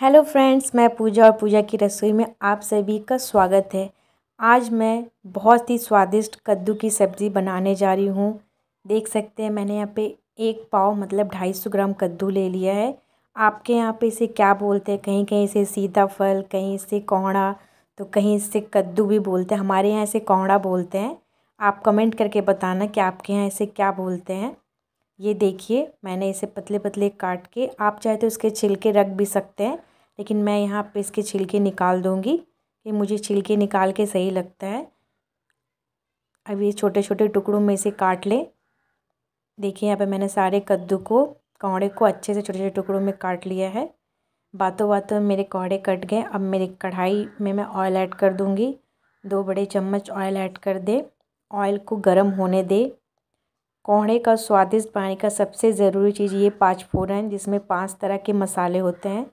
hello friends मैं पूजा और पूजा की रसोई में आप सभी का स्वागत है आज मैं बहुत ही स्वादिष्ट कद्दू की सब्ज़ी बनाने जा रही हूँ देख सकते हैं मैंने यहाँ पे एक पाव मतलब ढाई सौ ग्राम कद्दू ले लिया है आपके यहाँ पे इसे क्या बोलते हैं कहीं कहीं इसे सीधा फल कहीं इसे कोहड़ा तो कहीं इसे कद्दू भी बोलते हैं हमारे यहाँ इसे कोहड़ा बोलते हैं आप कमेंट करके बताना कि आपके यहाँ इसे क्या बोलते हैं ये देखिए मैंने इसे पतले पतले काट के आप चाहे तो इसके छिलके रख भी सकते हैं लेकिन मैं यहाँ पे इसके छिलके निकाल दूँगी ये मुझे छिलके निकाल के सही लगता है अब ये छोटे छोटे टुकड़ों में इसे काट लें देखिए यहाँ पे मैंने सारे कद्दू को कौड़े को अच्छे से छोटे छोटे टुकड़ों में काट लिया है बातों बातों में मेरे कौड़े कट गए अब मेरी कढ़ाई में मैं ऑयल ऐड कर दूँगी दो बड़े चम्मच ऑयल ऐड कर दे ऑयल को गर्म होने दे कोहड़े का स्वादिष्ट बनाने का सबसे ज़रूरी चीज़ ये पाँच फोरन जिसमें पाँच तरह के मसाले होते हैं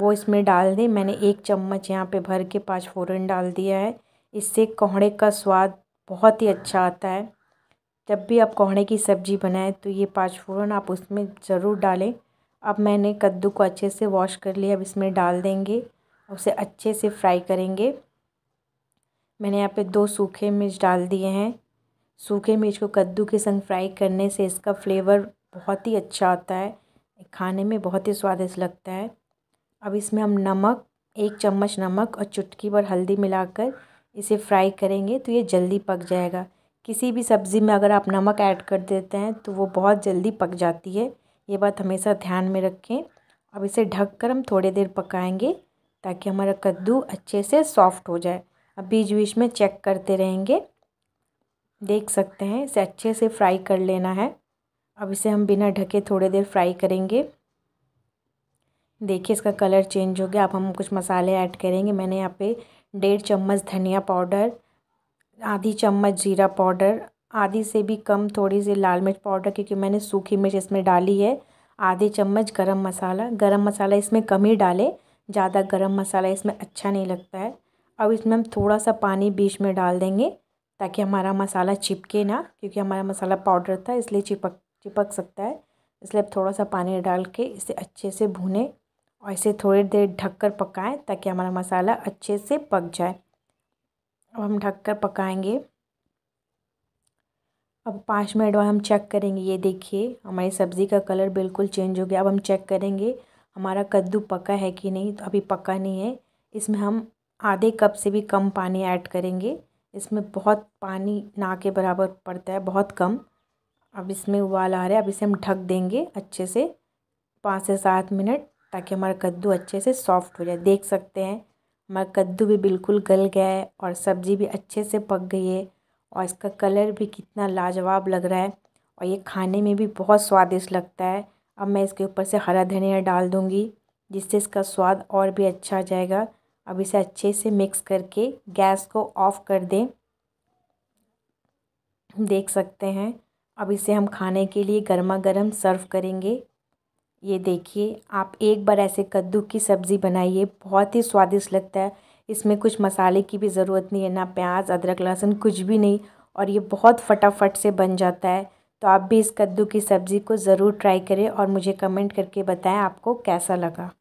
वो इसमें डाल दें मैंने एक चम्मच यहाँ पे भर के पाँच फोरन डाल दिया है इससे कोहड़े का स्वाद बहुत ही अच्छा आता है जब भी आप कोहड़े की सब्ज़ी बनाएं तो ये पाँच फोरन आप उसमें ज़रूर डालें अब मैंने कद्दू को अच्छे से वॉश कर लिया अब इसमें डाल देंगे उसे अच्छे से फ्राई करेंगे मैंने यहाँ पे दो सूखे मिर्च डाल दिए हैं सूखे मिर्च को कद्दू के संग फ्राई करने से इसका फ्लेवर बहुत ही अच्छा आता है खाने में बहुत ही स्वादिष्ट लगता है अब इसमें हम नमक एक चम्मच नमक और चुटकी भर हल्दी मिलाकर इसे फ्राई करेंगे तो ये जल्दी पक जाएगा किसी भी सब्ज़ी में अगर आप नमक ऐड कर देते हैं तो वो बहुत जल्दी पक जाती है ये बात हमेशा ध्यान में रखें अब इसे ढक कर हम थोड़ी देर पकाएंगे ताकि हमारा कद्दू अच्छे से सॉफ्ट हो जाए अब बीच बीच में चेक करते रहेंगे देख सकते हैं इसे अच्छे से फ्राई कर लेना है अब इसे हम बिना ढके थोड़ी देर फ्राई करेंगे देखिए इसका कलर चेंज हो गया अब हम कुछ मसाले ऐड करेंगे मैंने यहाँ पे डेढ़ चम्मच धनिया पाउडर आधी चम्मच जीरा पाउडर आधी से भी कम थोड़ी सी लाल मिर्च पाउडर क्योंकि मैंने सूखी मिर्च इसमें डाली है आधे चम्मच गरम मसाला गरम मसाला इसमें कम ही डालें ज़्यादा गरम मसाला इसमें अच्छा नहीं लगता है अब इसमें हम थोड़ा सा पानी बीच में डाल देंगे ताकि हमारा मसाला चिपके ना क्योंकि हमारा मसाला पाउडर था इसलिए चिपक चिपक सकता है इसलिए अब थोड़ा सा पानी डाल के इसे अच्छे से भूनें और इसे थोड़ी देर ढककर पकाएं ताकि हमारा मसाला अच्छे से पक जाए अब हम ढककर पकाएंगे अब पाँच मिनट बाद हम चेक करेंगे ये देखिए हमारी सब्ज़ी का कलर बिल्कुल चेंज हो गया अब हम चेक करेंगे हमारा कद्दू पका है कि नहीं तो अभी पका नहीं है इसमें हम आधे कप से भी कम पानी ऐड करेंगे इसमें बहुत पानी ना के बराबर पड़ता है बहुत कम अब इसमें उबाल आ रहा है अब इसे हम ढक देंगे अच्छे से पाँच से सात मिनट ताकि हमारा कद्दू अच्छे से सॉफ्ट हो जाए देख सकते हैं हमारा कद्दू भी बिल्कुल गल गया है और सब्ज़ी भी अच्छे से पक गई है और इसका कलर भी कितना लाजवाब लग रहा है और ये खाने में भी बहुत स्वादिष्ट लगता है अब मैं इसके ऊपर से हरा धनिया डाल दूँगी जिससे इसका स्वाद और भी अच्छा आ जाएगा अब इसे अच्छे से मिक्स करके गैस को ऑफ कर दें देख सकते हैं अब इसे हम खाने के लिए गर्मा गर्म सर्व करेंगे ये देखिए आप एक बार ऐसे कद्दू की सब्ज़ी बनाइए बहुत ही स्वादिष्ट लगता है इसमें कुछ मसाले की भी ज़रूरत नहीं है ना प्याज अदरक लहसुन कुछ भी नहीं और ये बहुत फटाफट से बन जाता है तो आप भी इस कद्दू की सब्ज़ी को ज़रूर ट्राई करें और मुझे कमेंट करके बताएं आपको कैसा लगा